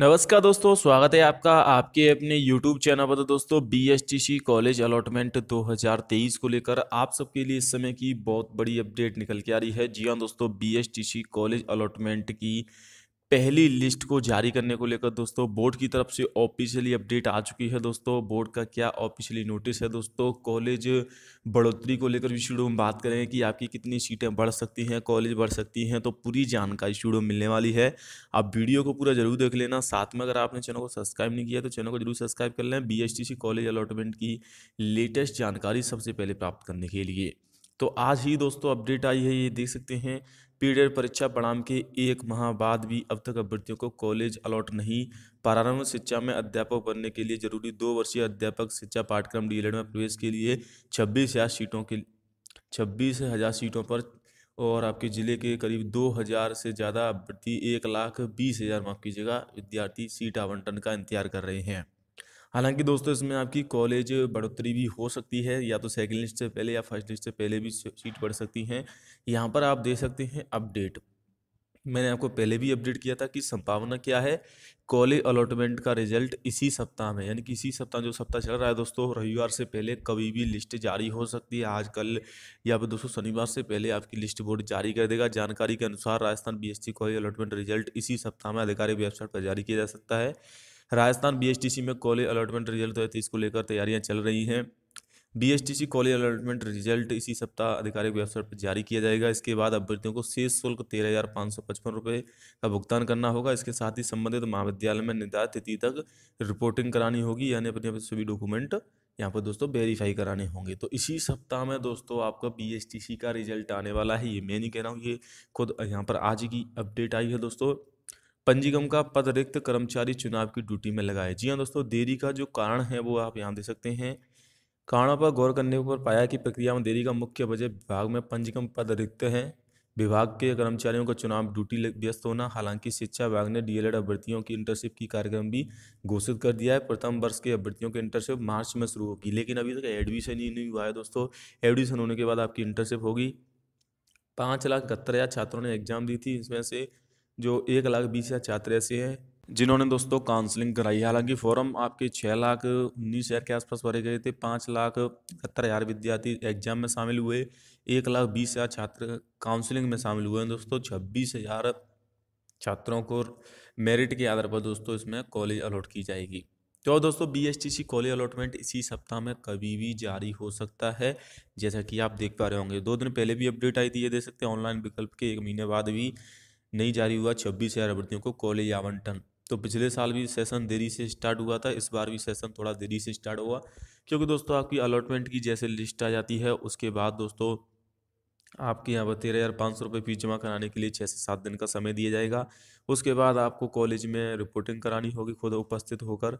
नमस्कार दोस्तों स्वागत है आपका आपके अपने YouTube चैनल पर तो दोस्तों बी कॉलेज अलॉटमेंट 2023 को लेकर आप सबके लिए इस समय की बहुत बड़ी अपडेट निकल के आ रही है जी हाँ दोस्तों बी कॉलेज अलॉटमेंट की पहली लिस्ट को जारी करने को लेकर दोस्तों बोर्ड की तरफ से ऑफिशियली अपडेट आ चुकी है दोस्तों बोर्ड का क्या ऑफिशियली नोटिस है दोस्तों कॉलेज बढ़ोतरी को लेकर भी शुरू में बात करें कि आपकी कितनी सीटें बढ़ सकती हैं कॉलेज बढ़ सकती हैं तो पूरी जानकारी शुरू में मिलने वाली है आप वीडियो को पूरा जरूर देख लेना साथ में अगर आपने चैनल को सब्सक्राइब नहीं किया तो चैनल को जरूर सब्सक्राइब कर लें बी कॉलेज अलॉटमेंट की लेटेस्ट जानकारी सबसे पहले प्राप्त करने के लिए तो आज ही दोस्तों अपडेट आई है ये देख सकते हैं पीडियर परीक्षा परिणाम के एक माह बाद भी अब तक अभ्यर्थियों को कॉलेज अलॉट नहीं प्रारंभिक शिक्षा में अध्यापक बनने के लिए जरूरी दो वर्षीय अध्यापक शिक्षा पाठ्यक्रम डी e में प्रवेश के लिए छब्बीस हज़ार सीटों के छब्बीस हज़ार सीटों पर और आपके ज़िले के करीब दो हज़ार से ज़्यादा अभ्यर्थी एक लाख बीस हज़ार माफ कीजिएगा विद्यार्थी सीट आवंटन का इंतजार कर रहे हैं हालांकि दोस्तों इसमें आपकी कॉलेज बढ़ोतरी भी हो सकती है या तो सेकेंड लिस्ट से पहले या फर्स्ट लिस्ट से पहले भी सीट बढ़ सकती हैं यहाँ पर आप दे सकते हैं अपडेट मैंने आपको पहले भी अपडेट किया था कि संभावना क्या है कॉलेज अलॉटमेंट का रिजल्ट इसी सप्ताह में यानी कि इसी सप्ताह जो सप्ताह चल रहा है दोस्तों रविवार से पहले कभी भी लिस्ट जारी हो सकती है आज कल या फिर दोस्तों शनिवार से पहले आपकी लिस्ट बोर्ड जारी कर देगा जानकारी के अनुसार Rajasthan BSc college allotment result इसी सप्ताह में आधिकारिक वेबसाइट पर जारी किया जा सकता है राजस्थान बीएसटीसी में कॉलेज अलॉटमेंट रिजल्ट तो इसको लेकर तैयारियां चल रही हैं बीएसटीसी कॉलेज अलॉटमेंट रिजल्ट इसी सप्ताह आधिकारिक वेबसाइट पर जारी किया जाएगा इसके बाद अभ्यर्थियों को शेष शुल्क तेरह हज़ार पाँच सौ पचपन रुपये का भुगतान करना होगा इसके साथ ही संबंधित महाविद्यालय में निर्धारित तिथि तक रिपोर्टिंग करानी होगी यानी अपने सभी डॉक्यूमेंट यहाँ पर दोस्तों वेरीफाई कराने होंगे तो इसी सप्ताह में दोस्तों आपका बी का रिजल्ट आने वाला है ये मैं नहीं कह रहा हूँ ये खुद यहाँ पर आज की अपडेट आई है दोस्तों पंजीगम का पद रिक्त कर्मचारी चुनाव की ड्यूटी में लगाए जी हाँ दोस्तों देरी का जो कारण है वो आप यहाँ दे सकते हैं कारणों पर गौर करने पर पाया कि प्रक्रिया में देरी का मुख्य वजह विभाग में पंजीगम पद रिक्त हैं विभाग के कर्मचारियों का चुनाव ड्यूटी व्यस्त होना हालांकि शिक्षा विभाग ने डीएलएड अभ्यर्थियों की इंटर्नशिप की कार्यक्रम भी घोषित कर दिया है प्रथम वर्ष के अभ्यर्थियों की इंटर्नशिप मार्च में शुरू होगी लेकिन अभी तक एडमिशन ही नहीं हुआ है दोस्तों एडमिशन होने के बाद आपकी इंटर्नशिप होगी पाँच लाख इकहत्तर हज़ार छात्रों ने एग्जाम दी थी इसमें से जो एक लाख बीस हज़ार छात्र ऐसे हैं जिन्होंने दोस्तों काउंसलिंग कराई है हालांकि फॉर्म आपके छः लाख उन्नीस हज़ार के आसपास भरे गए थे पाँच लाख इकहत्तर हज़ार विद्यार्थी एग्जाम में शामिल हुए एक लाख बीस हज़ार छात्र काउंसलिंग में शामिल हुए दोस्तों छब्बीस हज़ार छात्रों को मेरिट के आधार पर दोस्तों इसमें कॉलेज अलॉट की जाएगी तो दोस्तों बी कॉलेज अलॉटमेंट इसी सप्ताह में कभी भी जारी हो सकता है जैसा कि आप देख पा रहे होंगे दो दिन पहले भी अपडेट आई थी ये देख सकते हैं ऑनलाइन विकल्प के एक महीने बाद भी नहीं जारी हुआ छब्बीस हज़ार अभ्यर्थियों को कॉलेज आवंटन तो पिछले साल भी सेशन देरी से स्टार्ट हुआ था इस बार भी सेशन थोड़ा देरी से स्टार्ट हुआ क्योंकि दोस्तों आपकी अलॉटमेंट की जैसे लिस्ट आ जाती है उसके बाद दोस्तों आपके यहाँ पर तेरह हज़ार पाँच सौ रुपये फीस जमा कराने के लिए छः से सात दिन का समय दिया जाएगा उसके बाद आपको कॉलेज में रिपोर्टिंग करानी होगी खुद उपस्थित होकर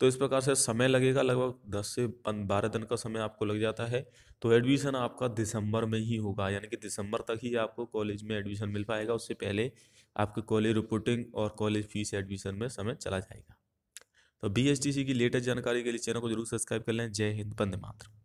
तो इस प्रकार से समय लगेगा लगभग दस से बारह दिन का समय आपको लग जाता है तो एडमिशन आपका दिसंबर में ही होगा यानी कि दिसंबर तक ही आपको कॉलेज में एडमिशन मिल पाएगा उससे पहले आपके कॉलेज रिपोर्टिंग और कॉलेज फीस एडमिशन में समय चला जाएगा तो बी की लेटेस्ट जानकारी के लिए चैनल को जरूर सब्सक्राइब कर लें जय हिंद बंदे मातृ